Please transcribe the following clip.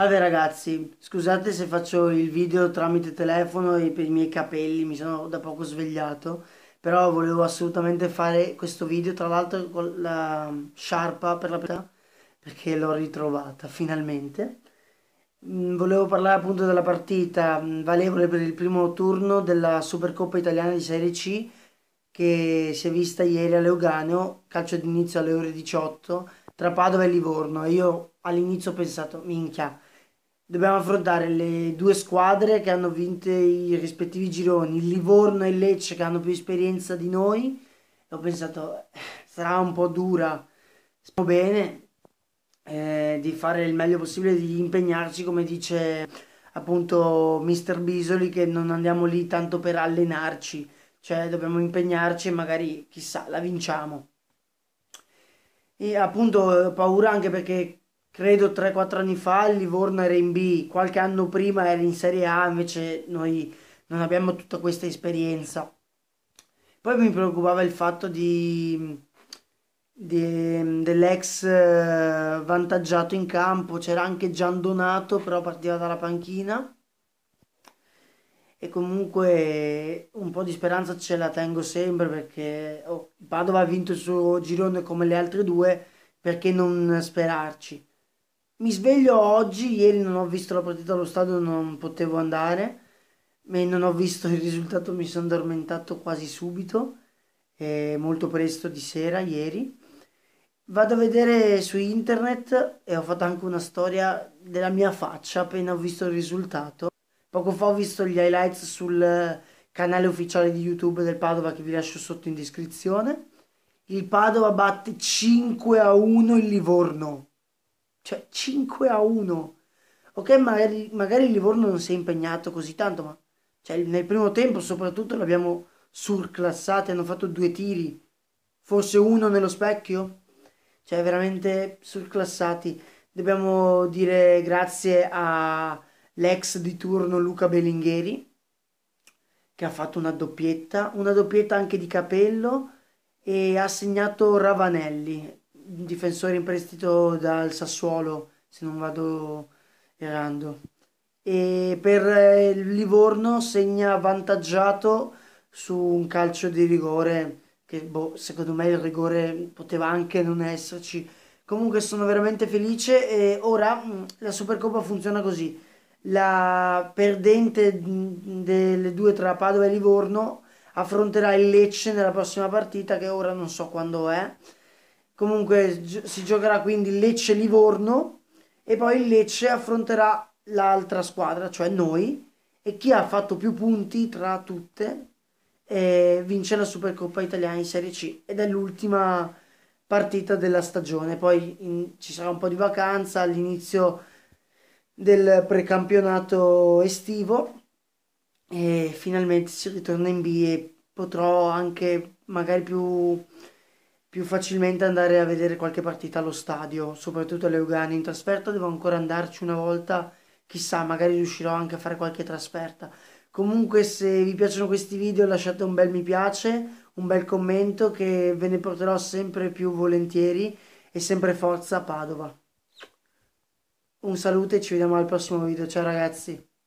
Salve ragazzi, scusate se faccio il video tramite telefono e per i miei capelli, mi sono da poco svegliato, però volevo assolutamente fare questo video, tra l'altro con la sciarpa per la prima perché l'ho ritrovata finalmente. Mm, volevo parlare appunto della partita mm, valevole per il primo turno della Supercoppa Italiana di Serie C che si è vista ieri a Leuganeo, calcio d'inizio alle ore 18, tra Padova e Livorno. Io all'inizio ho pensato, minchia, dobbiamo affrontare le due squadre che hanno vinto i rispettivi gironi, il Livorno e il Lecce che hanno più esperienza di noi. E ho pensato, eh, sarà un po' dura, stiamo bene, eh, di fare il meglio possibile, di impegnarci, come dice appunto mister Bisoli, che non andiamo lì tanto per allenarci, cioè dobbiamo impegnarci e magari chissà, la vinciamo. E appunto ho paura anche perché credo 3-4 anni fa il Livorno era in B, qualche anno prima era in Serie A, invece noi non abbiamo tutta questa esperienza. Poi mi preoccupava il fatto di, di, dell'ex eh, vantaggiato in campo, c'era anche Gian Donato, però partiva dalla panchina. E comunque un po' di speranza ce la tengo sempre perché oh, Padova ha vinto il suo girone come le altre due, perché non sperarci? mi sveglio oggi, ieri non ho visto la partita allo stadio, non potevo andare, e non ho visto il risultato, mi sono addormentato quasi subito, eh, molto presto di sera, ieri. Vado a vedere su internet e ho fatto anche una storia della mia faccia appena ho visto il risultato. Poco fa ho visto gli highlights sul canale ufficiale di YouTube del Padova che vi lascio sotto in descrizione. Il Padova batte 5 a 1 il Livorno cioè 5 a 1. Ok, magari, magari il Livorno non si è impegnato così tanto, ma cioè, nel primo tempo soprattutto l'abbiamo surclassato, hanno fatto due tiri, forse uno nello specchio, cioè veramente surclassati. Dobbiamo dire grazie all'ex di turno Luca Bellingheri, che ha fatto una doppietta, una doppietta anche di capello e ha segnato Ravanelli, un difensore in prestito dal Sassuolo, se non vado errando. E per eh, il Livorno segna avvantaggiato su un calcio di rigore che boh, secondo me il rigore poteva anche non esserci. Comunque sono veramente felice e ora mm, la Supercoppa funziona così. La perdente mm, delle due tra Padova e Livorno affronterà il Lecce nella prossima partita che ora non so quando è Comunque si giocherà quindi Lecce-Livorno e poi il Lecce affronterà l'altra squadra, cioè noi, e chi ha fatto più punti tra tutte eh, vince la Supercoppa italiana in Serie C ed è l'ultima partita della stagione. Poi in, ci sarà un po' di vacanza all'inizio del precampionato estivo e finalmente si ritorna in B e potrò anche magari più più facilmente andare a vedere qualche partita allo stadio, soprattutto alle Ugane. In trasferta devo ancora andarci una volta, chissà, magari riuscirò anche a fare qualche trasferta. Comunque se vi piacciono questi video lasciate un bel mi piace, un bel commento che ve ne porterò sempre più volentieri e sempre forza Padova. Un saluto e ci vediamo al prossimo video, ciao ragazzi!